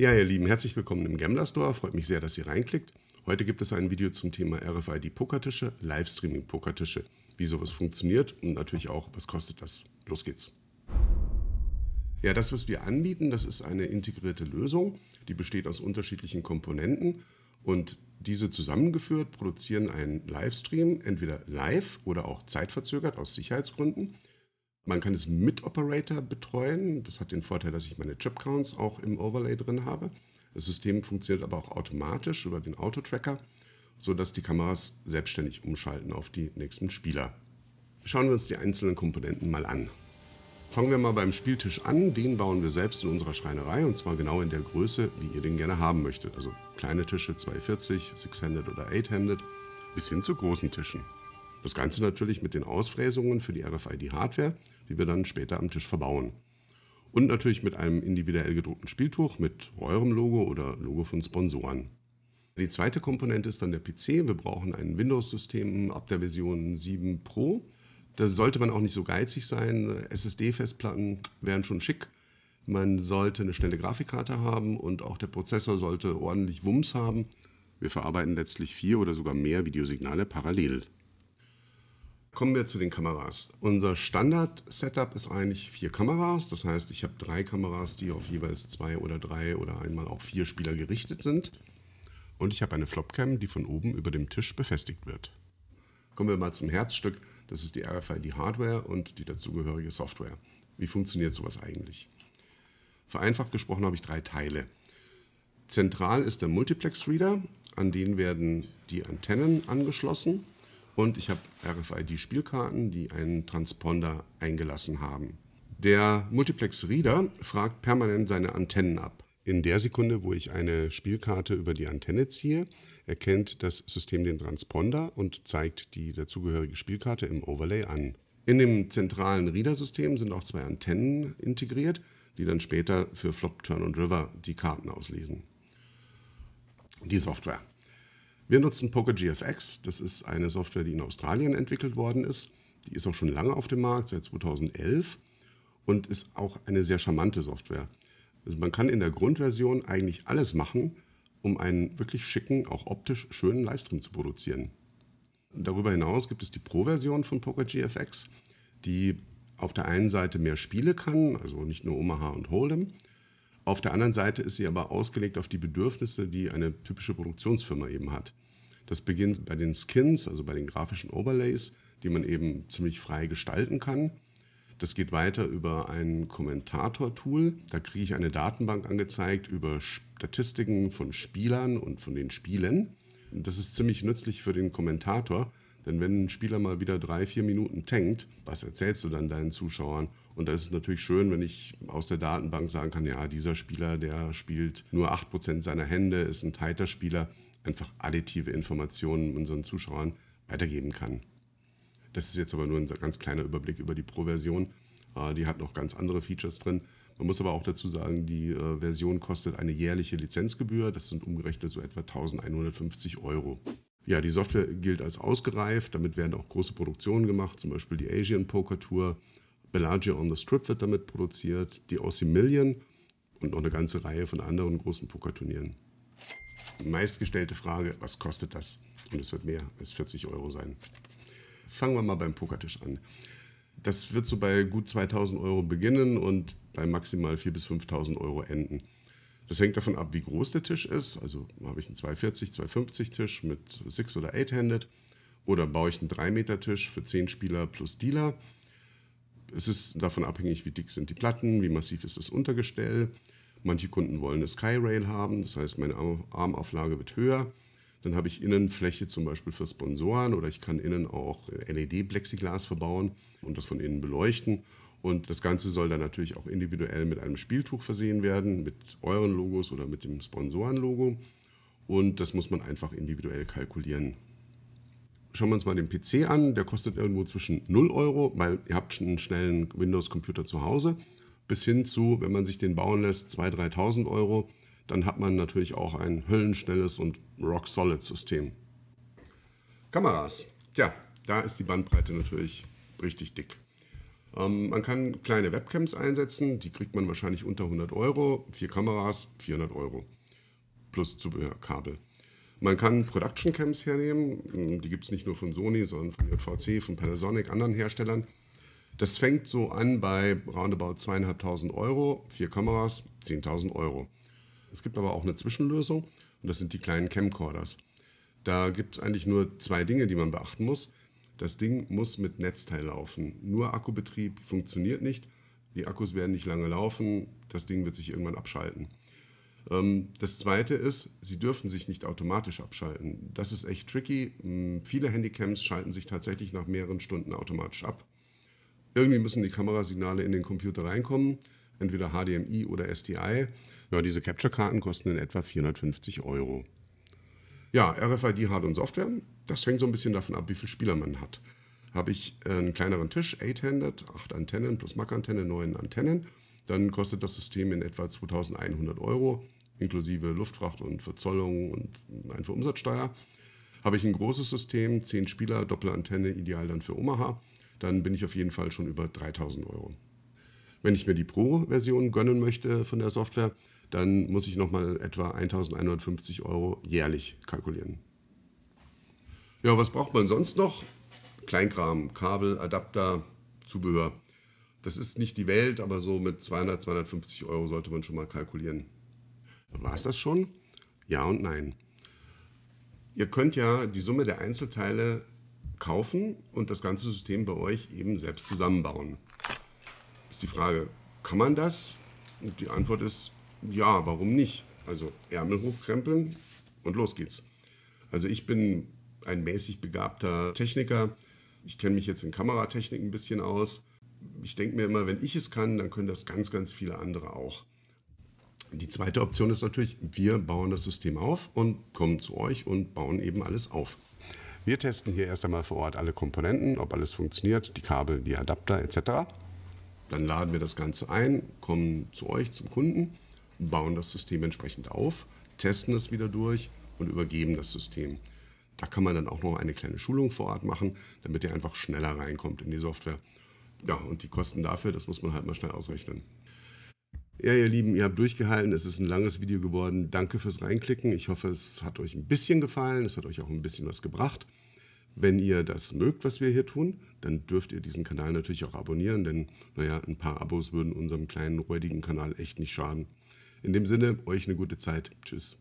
Ja, ihr Lieben, herzlich willkommen im Gambler Store. Freut mich sehr, dass ihr reinklickt. Heute gibt es ein Video zum Thema RFID-Pokertische, Livestreaming-Pokertische, wie sowas funktioniert und natürlich auch, was kostet das. Los geht's. Ja, das, was wir anbieten, das ist eine integrierte Lösung, die besteht aus unterschiedlichen Komponenten und diese zusammengeführt produzieren einen Livestream, entweder live oder auch zeitverzögert aus Sicherheitsgründen. Man kann es mit Operator betreuen. Das hat den Vorteil, dass ich meine Chip-Counts auch im Overlay drin habe. Das System funktioniert aber auch automatisch über den Auto-Tracker, sodass die Kameras selbstständig umschalten auf die nächsten Spieler. Schauen wir uns die einzelnen Komponenten mal an. Fangen wir mal beim Spieltisch an. Den bauen wir selbst in unserer Schreinerei und zwar genau in der Größe, wie ihr den gerne haben möchtet. Also kleine Tische 240, 6-handed oder 8-handed bis hin zu großen Tischen. Das Ganze natürlich mit den Ausfräsungen für die RFID-Hardware, die wir dann später am Tisch verbauen. Und natürlich mit einem individuell gedruckten Spieltuch mit eurem Logo oder Logo von Sponsoren. Die zweite Komponente ist dann der PC. Wir brauchen ein Windows-System ab der Version 7 Pro. Da sollte man auch nicht so geizig sein. SSD-Festplatten wären schon schick. Man sollte eine schnelle Grafikkarte haben und auch der Prozessor sollte ordentlich Wumms haben. Wir verarbeiten letztlich vier oder sogar mehr Videosignale parallel. Kommen wir zu den Kameras. Unser Standard-Setup ist eigentlich vier Kameras. Das heißt, ich habe drei Kameras, die auf jeweils zwei oder drei oder einmal auch vier Spieler gerichtet sind. Und ich habe eine Flopcam, die von oben über dem Tisch befestigt wird. Kommen wir mal zum Herzstück. Das ist die RFID-Hardware und die dazugehörige Software. Wie funktioniert sowas eigentlich? Vereinfacht gesprochen habe ich drei Teile. Zentral ist der Multiplex-Reader, an den werden die Antennen angeschlossen und ich habe RFID-Spielkarten, die einen Transponder eingelassen haben. Der Multiplex-Reader fragt permanent seine Antennen ab. In der Sekunde, wo ich eine Spielkarte über die Antenne ziehe, erkennt das System den Transponder und zeigt die dazugehörige Spielkarte im Overlay an. In dem zentralen Reader-System sind auch zwei Antennen integriert, die dann später für Flop, Turn und River die Karten auslesen. Die Software. Wir nutzen Poker GFX. Das ist eine Software, die in Australien entwickelt worden ist. Die ist auch schon lange auf dem Markt, seit 2011 und ist auch eine sehr charmante Software. Also man kann in der Grundversion eigentlich alles machen, um einen wirklich schicken, auch optisch schönen Livestream zu produzieren. Darüber hinaus gibt es die Pro-Version von Poker GFX, die auf der einen Seite mehr Spiele kann, also nicht nur Omaha und Hold'em, auf der anderen Seite ist sie aber ausgelegt auf die Bedürfnisse, die eine typische Produktionsfirma eben hat. Das beginnt bei den Skins, also bei den grafischen Overlays, die man eben ziemlich frei gestalten kann. Das geht weiter über ein Kommentator-Tool. Da kriege ich eine Datenbank angezeigt über Statistiken von Spielern und von den Spielen. Das ist ziemlich nützlich für den Kommentator, denn wenn ein Spieler mal wieder drei, vier Minuten tankt, was erzählst du dann deinen Zuschauern? Und da ist es natürlich schön, wenn ich aus der Datenbank sagen kann, ja, dieser Spieler, der spielt nur 8% seiner Hände, ist ein tighter Spieler, einfach additive Informationen unseren Zuschauern weitergeben kann. Das ist jetzt aber nur ein ganz kleiner Überblick über die Pro-Version. Äh, die hat noch ganz andere Features drin. Man muss aber auch dazu sagen, die äh, Version kostet eine jährliche Lizenzgebühr. Das sind umgerechnet so etwa 1150 Euro. Ja, die Software gilt als ausgereift. Damit werden auch große Produktionen gemacht, zum Beispiel die Asian Poker Tour. Bellagio on the Strip wird damit produziert, die Aussie Million und noch eine ganze Reihe von anderen großen Pokerturnieren. Meistgestellte Frage, was kostet das? Und es wird mehr als 40 Euro sein. Fangen wir mal beim Pokertisch an. Das wird so bei gut 2000 Euro beginnen und bei maximal 4.000 bis 5.000 Euro enden. Das hängt davon ab, wie groß der Tisch ist. Also habe ich einen 240, 250 Tisch mit 6 oder 8 handed oder baue ich einen 3-Meter-Tisch für 10 Spieler plus Dealer es ist davon abhängig, wie dick sind die Platten, wie massiv ist das Untergestell. Manche Kunden wollen eine Skyrail haben, das heißt, meine Armauflage wird höher. Dann habe ich Innenfläche zum Beispiel für Sponsoren oder ich kann innen auch äh, LED-Plexiglas verbauen und das von innen beleuchten. Und das Ganze soll dann natürlich auch individuell mit einem Spieltuch versehen werden, mit euren Logos oder mit dem Sponsorenlogo. Und das muss man einfach individuell kalkulieren schauen wir uns mal den PC an. Der kostet irgendwo zwischen 0 Euro, weil ihr habt schon einen schnellen Windows-Computer zu Hause, bis hin zu, wenn man sich den bauen lässt, 2.000, 3.000 Euro. Dann hat man natürlich auch ein höllenschnelles und rock-solid-System. Kameras. Tja, da ist die Bandbreite natürlich richtig dick. Ähm, man kann kleine Webcams einsetzen, die kriegt man wahrscheinlich unter 100 Euro. Vier Kameras, 400 Euro. Plus Zubehörkabel. Man kann Production Cams hernehmen, ähm, die gibt es nicht nur von Sony, sondern von JVC, von Panasonic, anderen Herstellern. Das fängt so an bei roundabout zweieinhalbtausend Euro, vier Kameras, 10.000 Euro. Es gibt aber auch eine Zwischenlösung und das sind die kleinen Camcorders. Da gibt es eigentlich nur zwei Dinge, die man beachten muss. Das Ding muss mit Netzteil laufen. Nur Akkubetrieb funktioniert nicht. Die Akkus werden nicht lange laufen. Das Ding wird sich irgendwann abschalten. Ähm, das Zweite ist, sie dürfen sich nicht automatisch abschalten. Das ist echt tricky. Hm, viele Handycams schalten sich tatsächlich nach mehreren Stunden automatisch ab. Irgendwie müssen die Kamerasignale in den Computer reinkommen, entweder HDMI oder SDI. Ja, diese Capture-Karten kosten in etwa 450 Euro. Ja, RFID Hard- und Software, das hängt so ein bisschen davon ab, wie viele Spieler man hat. Habe ich äh, einen kleineren Tisch, 8-handed, 8 Antennen plus Mac-Antenne, 9 Antennen dann kostet das System in etwa 2100 Euro, inklusive Luftfracht und Verzollung und einfach Umsatzsteuer. Habe ich ein großes System, 10 Spieler, Doppelantenne, ideal dann für Omaha, dann bin ich auf jeden Fall schon über 3000 Euro. Wenn ich mir die Pro-Version gönnen möchte von der Software, dann muss ich nochmal etwa 1150 Euro jährlich kalkulieren. Ja, was braucht man sonst noch? Kleinkram, Kabel, Adapter, Zubehör das ist nicht die Welt, aber so mit 200, 250 Euro sollte man schon mal kalkulieren. War es das schon? Ja und nein. Ihr könnt ja die Summe der Einzelteile kaufen und das ganze System bei euch eben selbst zusammenbauen. Ist die Frage, kann man das? Und die Antwort ist ja, warum nicht? Also Ärmel hochkrempeln und los geht's. Also ich bin ein mäßig begabter Techniker. Ich kenne mich jetzt in Kameratechnik ein bisschen aus ich denke mir immer, wenn ich es kann, dann können das ganz, ganz viele andere auch. Die zweite Option ist natürlich, wir bauen das System auf und kommen zu euch und bauen eben alles auf. Wir testen hier erst einmal vor Ort alle Komponenten, ob alles funktioniert, die Kabel, die Adapter etc. Dann laden wir das Ganze ein, kommen zu euch, zum Kunden, bauen das System entsprechend auf, testen es wieder durch und übergeben das System. Da kann man dann auch noch eine kleine Schulung vor Ort machen, damit ihr einfach schneller reinkommt in die Software ja, und die Kosten dafür, das muss man halt mal schnell ausrechnen. Ja, ihr Lieben, ihr habt durchgehalten. Es ist ein langes Video geworden. Danke fürs Reinklicken. Ich hoffe, es hat euch ein bisschen gefallen. Es hat euch auch ein bisschen was gebracht. Wenn ihr das mögt, was wir hier tun, dann dürft ihr diesen Kanal natürlich auch abonnieren, denn naja, ein paar Abos würden unserem kleinen, räudigen Kanal echt nicht schaden. In dem Sinne, euch eine gute Zeit. Tschüss.